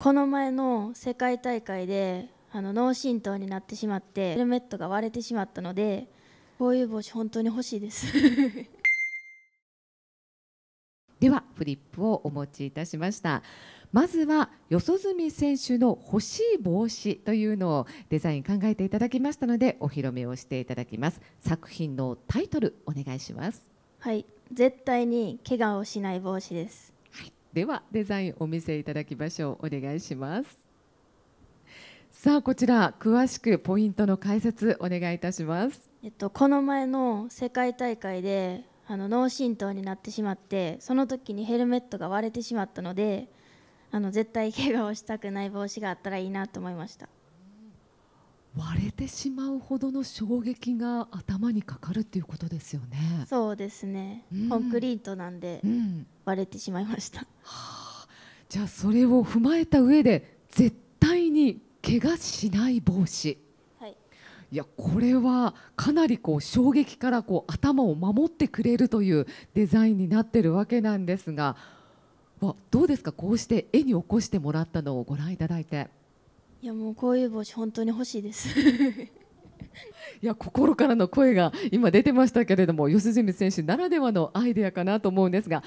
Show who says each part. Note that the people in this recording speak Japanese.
Speaker 1: この前の世界大会であの脳震盪になってしまってヘルメットが割れてしまったのでこういう帽子本当に欲しいです
Speaker 2: ではフリップをお持ちいたしましたまずは四十住選手の欲しい帽子というのをデザイン考えていただきましたのでお披露目をしていただきます作品のタイトルお願いしますはい絶対に怪我を
Speaker 1: しない帽子です
Speaker 2: ではデザインお見せいただきましょうお願いします
Speaker 3: さあこちら詳しくポイントの解説お願
Speaker 1: いいたします、えっと、この前の世界大会であの脳震盪になってしまってその時にヘルメットが割れてしまったのであの絶対怪我をしたくない帽子があったらいいなと思いました
Speaker 3: 割れてしまうほどの衝撃が頭にかかるっていうことですよね。
Speaker 1: そうですね。うん、コンクリートなんで、割れてしまいました。うんは
Speaker 3: あ、じゃあそれを踏まえた上で絶対に怪我しない帽子。はい。いやこれはかなりこう衝撃からこう頭を守ってくれるというデザインになってるわけなんですが、わどうですかこうして絵に起こしてもらったのをご覧いただいて。
Speaker 1: いやもうこういう帽子本当に欲しいです い
Speaker 3: や心からの声が今出てましたけれども吉住選手ならではのアイデアかな
Speaker 1: と思うんですが